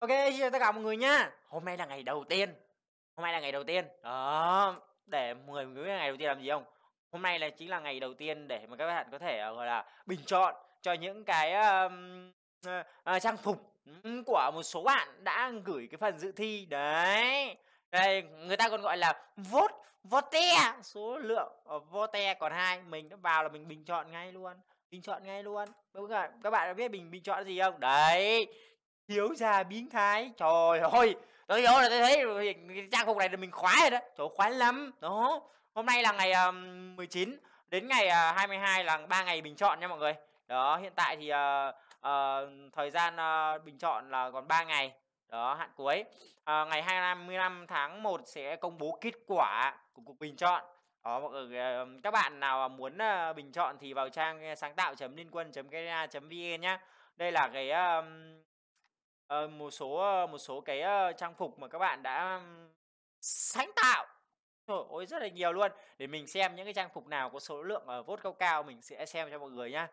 Ok, xin chào tất cả mọi người nha Hôm nay là ngày đầu tiên Hôm nay là ngày đầu tiên Đó Để mọi người biết ngày đầu tiên làm gì không Hôm nay là chính là ngày đầu tiên để mà các bạn có thể ờ, gọi là bình chọn cho những cái um, uh, uh, trang phục của một số bạn đã gửi cái phần dự thi đấy đây người ta còn gọi là vote vote số lượng uh, vote còn hai mình đã vào là mình bình chọn ngay luôn bình chọn ngay luôn các bạn đã biết mình bình chọn gì không đấy Hiếu xa biến thái Trời ơi Tôi vô là tôi thấy trang phục này là mình khoái rồi đó chỗ khoái lắm Đó Hôm nay là ngày um, 19 Đến ngày uh, ờ, 22 là ba ngày bình chọn nha mọi người Đó hiện tại thì uh, uh, Thời gian uh, bình chọn là còn 3 ngày Đó hạn cuối uh, Ngày 25 tháng 1 sẽ công bố kết quả Của cuộc bình chọn đó mọi người uh, các bạn nào muốn uh, bình chọn thì vào trang sáng tạo chấm liên quân chấm vn nhá đây là cái um, Ờ, một số ờ, một số cái ờ, trang phục mà các bạn đã sáng tạo Trời ơi rất là nhiều luôn Để mình xem những cái trang phục nào có số lượng ở vote cao cao Mình sẽ xem cho mọi người nhá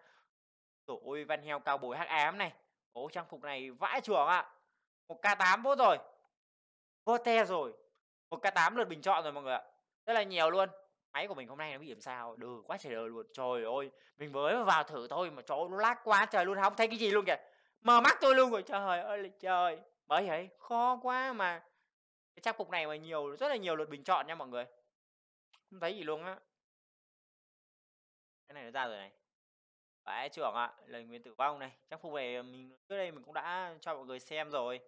Tổ ôi văn heo cao bồi hắc ám này Ố trang phục này vãi trưởng ạ Một K8 vote rồi te rồi Một K8 lượt bình chọn rồi mọi người ạ Rất là nhiều luôn Máy của mình hôm nay nó bị điểm sao Đừ quá trời đời luôn Trời ơi Mình mới vào thử thôi mà chỗ nó lag quá trời luôn Không thấy cái gì luôn kìa mờ mắt tôi luôn rồi trời ơi là trời bởi vậy khó quá mà cái trang phục này mà nhiều rất là nhiều lượt bình chọn nha mọi người không thấy gì luôn á cái này nó ra rồi này phải trưởng ạ lời nguyên tử vong này trang phục này mình trước đây mình cũng đã cho mọi người xem rồi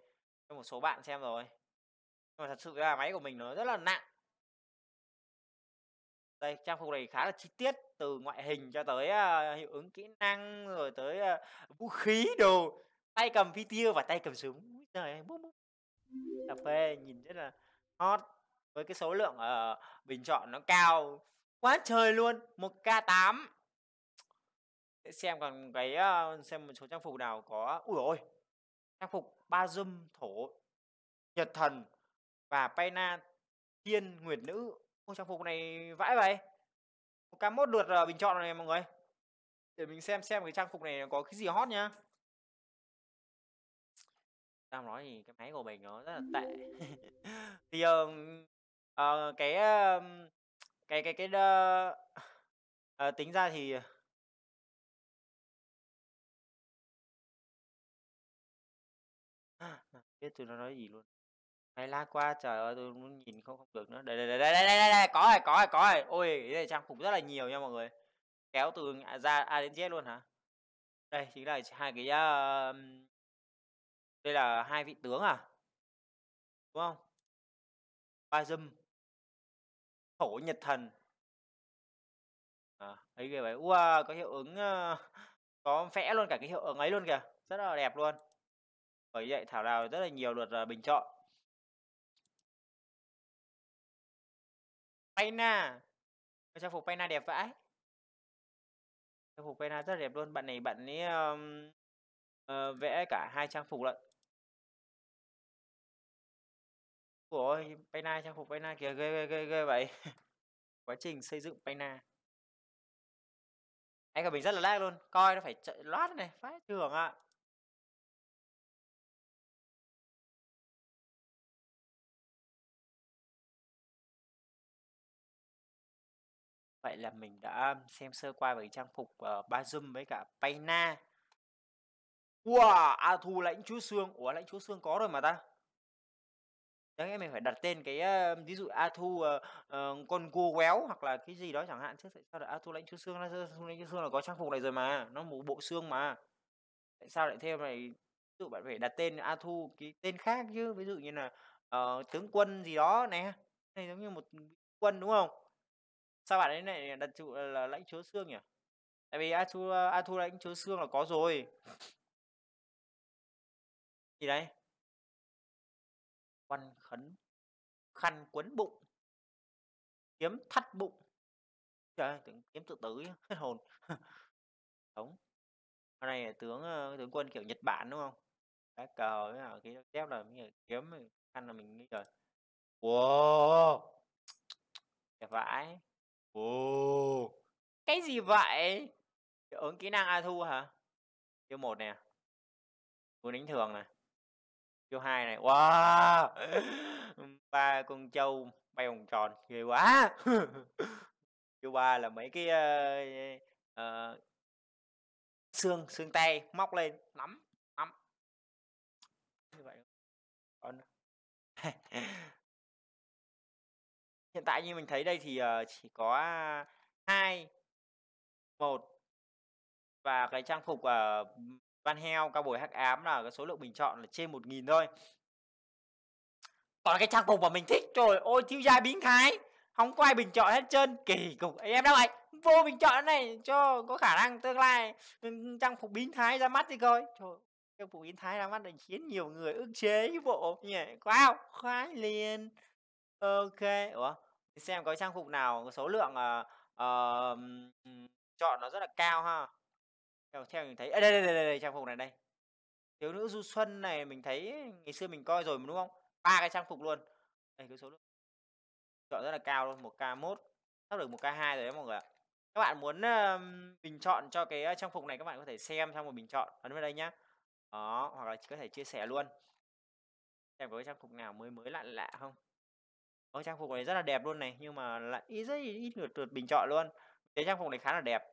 cho một số bạn xem rồi nhưng mà thật sự là máy của mình nó rất là nặng đây trang phục này khá là chi tiết từ ngoại hình cho tới uh, hiệu ứng kỹ năng rồi tới uh, vũ khí đồ tay cầm phi tiêu và tay cầm súng trời búp búp cà phê nhìn rất là hot với cái số lượng ở ờ, uh, bình chọn nó cao quá trời luôn một k 8 xem còn cái uh, xem một số trang phục nào có ui ôi trang phục ba dâm thổ nhật thần và paina tiên nguyệt nữ Ô, trang phục này vãi vậy một k một lượt uh, bình chọn này mọi người để mình xem xem cái trang phục này có cái gì hot nhá tao nói thì cái máy của mình nó rất là tệ thì uh, uh, cái uh, cái cái cái uh, uh, tính ra thì biết tụi nó nói gì luôn hay la qua trời ơi tôi muốn nhìn không không được nữa đây đây đây đây đây, đây, đây. có rồi có rồi có rồi ôi cái này trang phục rất là nhiều nha mọi người kéo từ ra a đến z luôn hả đây chính là hai cái uh, đây là hai vị tướng à? Đúng không? Ba dâm. Thổ Nhật Thần. À, ấy kìa vậy. Wow, có hiệu ứng ờ, có vẽ luôn cả cái hiệu ứng ấy luôn kìa. Rất là đẹp luôn. Bởi vậy thảo nào rất là nhiều lượt ờ, bình chọn. Paina. Trang phục Paina đẹp vãi trang phục Pena rất là đẹp luôn bạn này bạn ấy um, Ờ, vẽ cả hai trang phục lận ôi Pena trang phục Pena kìa ghê ghê ghê ghê vậy quá trình xây dựng Pena anh cả mình rất là lag luôn coi nó phải chạy loát này phải trưởng ạ à. vậy là mình đã xem sơ qua về trang phục uh, Bazum với cả Pena Wow, A Thu lãnh chúa xương. Ủa lãnh chúa xương có rồi mà ta. Đáng lẽ mình phải đặt tên cái uh, ví dụ A Thu uh, uh, con cua quéo hoặc là cái gì đó chẳng hạn chứ tại sao lại A Thu lãnh chúa xương lãnh chúa xương là có trang phục này rồi mà, nó một bộ xương mà. Tại sao lại thêm này dụ bạn phải đặt tên A Thu cái tên khác chứ, ví dụ như là uh, tướng quân gì đó nè. Này giống như một quân đúng không? Sao bạn ấy lại đặt trụ là lãnh chúa xương nhỉ? Tại vì A Thu A Thu lãnh chúa xương là có rồi gì đây quan khấn khăn quấn bụng kiếm thắt bụng trời tưởng kiếm tự tử hết hồn đúng hôm nay là tướng tướng quân kiểu nhật bản đúng không cái cờ cái nào cái dép là mình kiếm khăn là mình nghĩ rồi wow đẹp vãi wow cái gì vậy ứng kỹ năng a thu hả chiêu một nè cú đánh thường này vô hai này wow ba con trâu bay vòng tròn ghê quá vô ba là mấy cái uh, uh, xương xương tay móc lên nắm nắm như vậy hiện tại như mình thấy đây thì uh, chỉ có hai một và cái trang phục uh, Van Heo, ca bồi hắc ám là cái số lượng bình chọn là trên 1.000 thôi còn cái trang phục mà mình thích trời ôi thiếu gia biến thái không có ai bình chọn hết trơn kỳ cục Ê, em đâu vậy vô bình chọn này cho có khả năng tương lai trang phục biến thái ra mắt đi coi trời trang phục biến thái ra mắt này khiến nhiều người ức chế bộ nhỉ wow khoái liền ok ủa xem có trang phục nào số lượng uh, uh, chọn nó rất là cao ha theo theo mình thấy à, đây, đây đây đây đây trang phục này đây thiếu nữ du xuân này mình thấy ngày xưa mình coi rồi đúng không ba cái trang phục luôn đây cái số lượng chọn rất là cao luôn một k một sắp được một k hai rồi đấy mọi người ạ các bạn muốn uh, bình chọn cho cái trang phục này các bạn có thể xem xong rồi bình chọn ấn vào đây nhá đó hoặc là có thể chia sẻ luôn xem có cái trang phục nào mới mới lạ lạ không có trang phục này rất là đẹp luôn này nhưng mà lại ít rất ít, ít bình chọn luôn cái trang phục này khá là đẹp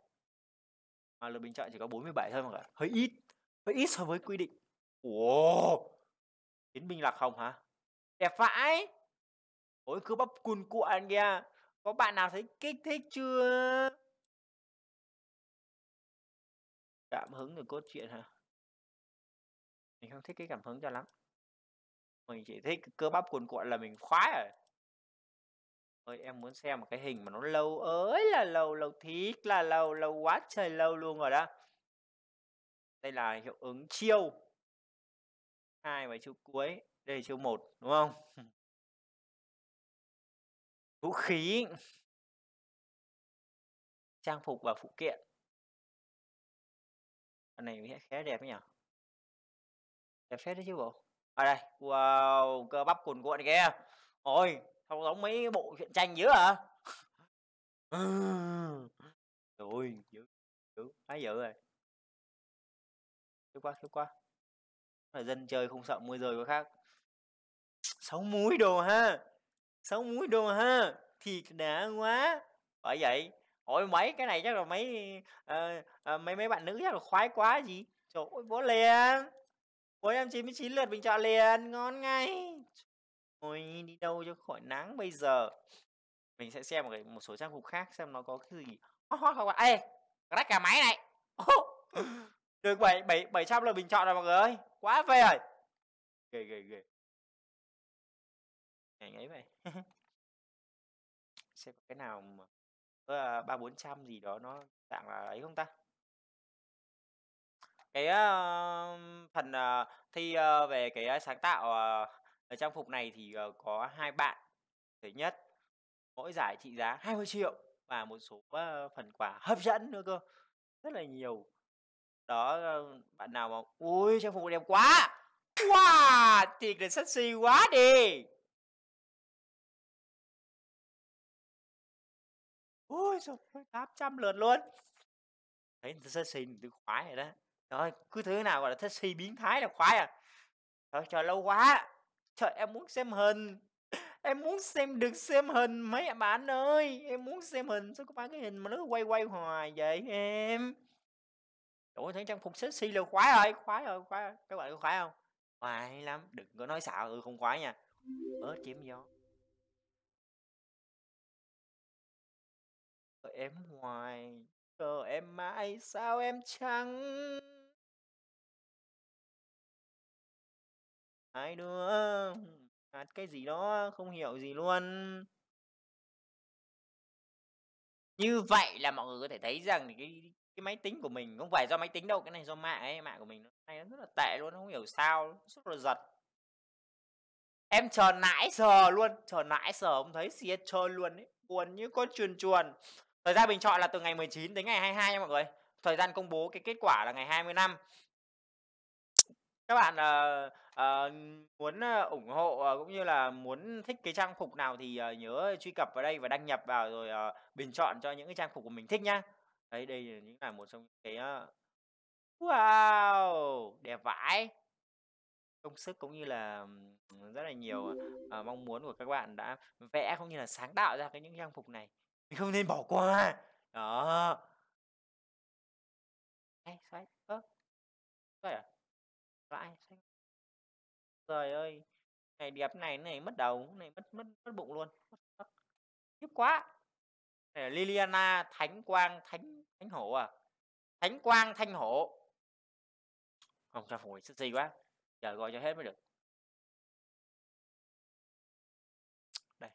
mà lượt bình chọn chỉ có 47 thôi mà cả. hơi ít hơi ít so với quy định Ủa, tiến binh lạc không hả đẹp vãi ôi cứ bắp cùn cuộn kìa có bạn nào thấy kích thích chưa cảm hứng từ cốt truyện hả mình không thích cái cảm hứng cho lắm mình chỉ thích cơ bắp cuồn cuộn là mình khoái rồi ơi em muốn xem một cái hình mà nó lâu ơi là lâu lâu thích là lâu lâu quá trời lâu luôn rồi đó đây là hiệu ứng chiêu hai và chữ cuối đây là chữ một đúng không vũ khí trang phục và phụ kiện Cái này khá đẹp nhỉ đẹp phết đấy chứ bộ ở à đây wow cơ bắp cuồn cuộn kìa ôi không giống mấy bộ truyện tranh dữ à rồi ờ. dữ dữ quá dữ rồi khiếp quá khiếp quá là dân chơi không sợ mưa rơi có khác sáu múi đồ ha sáu múi đồ ha thiệt đã quá bởi vậy ôi mấy cái này chắc là mấy uh, uh, mấy mấy bạn nữ chắc là khoái quá gì trời ơi bố liền bốn em chín mươi chín lượt bình chọn liền ngon ngay Ôi, đi đâu cho khỏi nắng bây giờ mình sẽ xem một, cái, một số trang phục khác xem nó có cái gì hot hot không ạ ê crack cả máy này được bảy bảy bảy trăm là bình chọn rồi mọi người ơi quá phê rồi ghê ghê ghê ngày ấy vậy xem cái nào mà à, ba bốn trăm gì đó nó dạng là ấy không ta cái uh, phần uh, thi uh, về cái uh, sáng tạo uh, ở trang phục này thì uh, có hai bạn thứ nhất mỗi giải trị giá 20 triệu và một số uh, phần quà hấp dẫn nữa cơ rất là nhiều đó uh, bạn nào mà ui trang phục đẹp quá wow thiệt là sexy quá đi ui rồi trăm lượt luôn thấy sexy từ khoái rồi đó rồi cứ thứ nào gọi là sexy biến thái là khoái à thôi chờ lâu quá trời em muốn xem hình em muốn xem được xem hình mấy bạn ơi em muốn xem hình sao có ba cái hình mà nó quay quay hoài vậy em Ủa thấy trang phục sexy là khoái rồi, khoái rồi, khoái rồi. Các bạn có khoái không? hoài lắm, đừng có nói xạo, ừ không khoái nha. Ớ chiếm gió. Em hoài, cờ em mãi sao em trắng. Hai đứa hát cái gì đó không hiểu gì luôn. Như vậy là mọi người có thể thấy rằng cái cái máy tính của mình không phải do máy tính đâu, cái này do mạng ấy, mạng của mình nó này nó rất là tệ luôn, không hiểu sao, rất là giật. Em chờ nãy giờ luôn, chờ nãy giờ không thấy CS chờ luôn ấy, buồn như con chuồn chuồn. Thời gian bình chọn là từ ngày 19 đến ngày 22 nha mọi người. Thời gian công bố cái kết quả là ngày 25. Các bạn, ờ, ờ, muốn, ờ, ủng hộ, ờ, cũng như là muốn thích cái trang phục nào thì, ờ, nhớ truy cập vào đây và đăng nhập vào rồi, ờ, bình chọn cho những cái trang phục của mình thích nhá. đây đây những là một trong những cái, a ờ, wow, đẹp vãi! Công sức cũng như là, rất là nhiều, ờ, mong muốn của các bạn đã vẽ cũng như là sáng tạo ra cái những trang phục này, mình không nên bỏ qua. Đó. Ấy, sao Ơ, sao vậy Vãi xanh Trời ơi, này đẹp này này mất đầu, này mất mất mất bụng luôn. Khiếp quá. Này là Liliana Thánh Quang Thánh Thánh Hổ à. Thánh Quang Thanh Hổ. Không ra phổi gì quá. Giờ gọi cho hết mới được. Đây.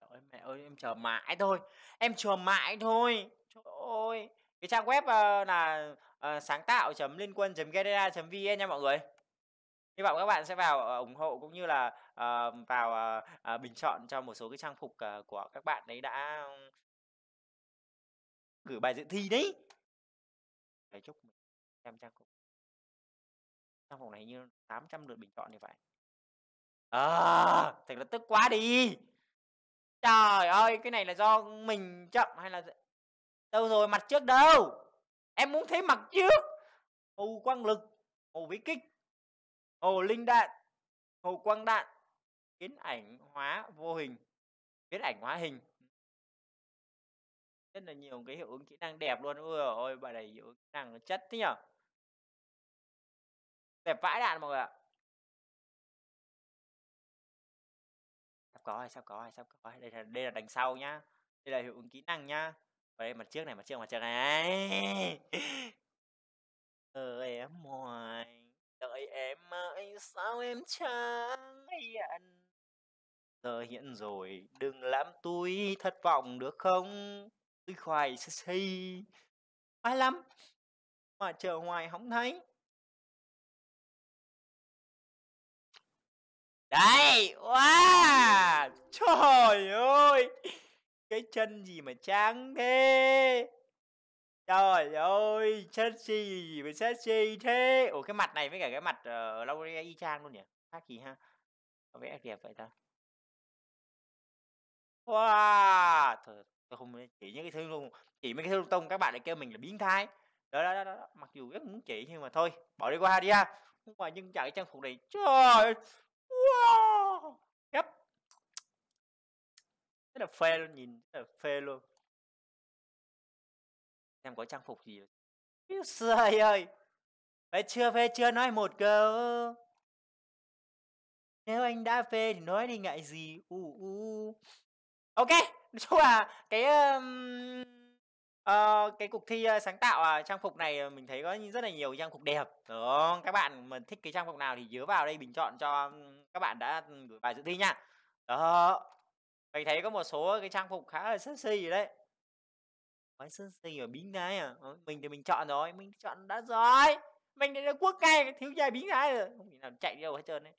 Trời ơi, mẹ ơi em chờ mãi thôi. Em chờ mãi thôi. Trời ơi. Cái trang web ờ, là Ờ, sáng tạo liên quân guerrera vn nha mọi người hy vọng các bạn sẽ vào ờ, ủng hộ cũng như là uh, vào uh, uh, bình chọn cho một số cái trang phục uh, của các bạn đấy đã gửi bài dự thi đấy để chúc em trang phục trang phục này như 800 lượt bình chọn thì phải à thật là tức quá đi trời ơi cái này là do mình chậm hay là đâu rồi mặt trước đâu em muốn thấy mặt trước hồ quang lực hồ vĩ kích hồ linh đạn hồ quang đạn biến ảnh hóa vô hình biến ảnh hóa hình rất là nhiều cái hiệu ứng kỹ năng đẹp luôn ôi ôi bà này hiệu ứng kỹ năng chất thế nhở đẹp vãi đạn mọi người ạ sắp có hay sắp có hay sắp có đây là đây là đằng sau nhá đây là hiệu ứng kỹ năng nhá đây mặt trước này mặt trước mặt trước này ờ em ngoài, đợi em mãi sao em chẳng hiện giờ hiện rồi đừng làm tôi thất vọng được không tôi khoai xì xì khoai lắm mà chờ ngoài không thấy đấy wow trời ơi cái chân gì mà trắng thế trời ơi chân gì mà sexy thế ủa cái mặt này với cả cái mặt uh, y chang luôn nhỉ khác gì ha có vẽ đẹp vậy ta wow thôi tôi không chỉ những cái thương luôn chỉ mấy cái thương tông các bạn lại kêu mình là biến thái đó đó đó, đó. mặc dù rất muốn chỉ nhưng mà thôi bỏ đi qua đi ha nhưng mà nhưng chả cái trang phục này trời wow gấp rất là phê luôn nhìn rất là phê luôn em có trang phục gì trời ơi phê chưa phê chưa nói một câu nếu anh đã phê thì nói đi ngại gì u uh, u uh. ok nói chung là cái um, uh, cái cuộc thi uh, sáng tạo uh, trang phục này uh, mình thấy có rất là nhiều trang phục đẹp đó các bạn mà thích cái trang phục nào thì nhớ vào đây bình chọn cho các bạn đã gửi bài dự thi nha đó mình thấy có một số cái trang phục khá là sexy rồi đấy Quái sexy và biến thái à Mình thì mình chọn rồi Mình chọn đã rồi Mình đã quốc ngay thiếu gia biến thái rồi Không thể nào chạy đi đâu hết trơn đấy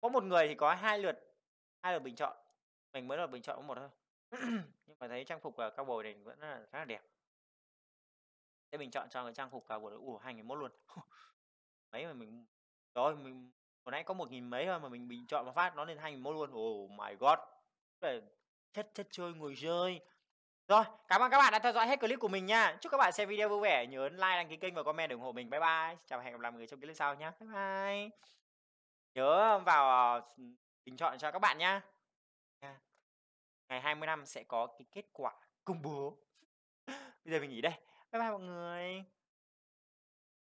Có một người thì có hai lượt hai lượt bình chọn Mình mới là bình chọn một thôi Nhưng mà thấy trang phục và cao bồi này vẫn là khá là đẹp Thế mình chọn cho cái trang phục cao bồi ủ 2001 luôn Mấy mà mình Rồi mình hồi nãy có một nghìn mấy thôi mà mình bình chọn một phát nó lên hai nghìn mốt luôn oh my god chất chất chơi người rơi rồi cảm ơn các bạn đã theo dõi hết clip của mình nha chúc các bạn xem video vui vẻ nhớ like đăng ký kênh và comment để ủng hộ mình bye bye chào và hẹn gặp lại mọi người trong clip sau nhé bye bye nhớ vào ờ, bình chọn cho các bạn nhá ngày 20 năm sẽ có cái kết quả công bố bây giờ mình nghỉ đây bye bye mọi người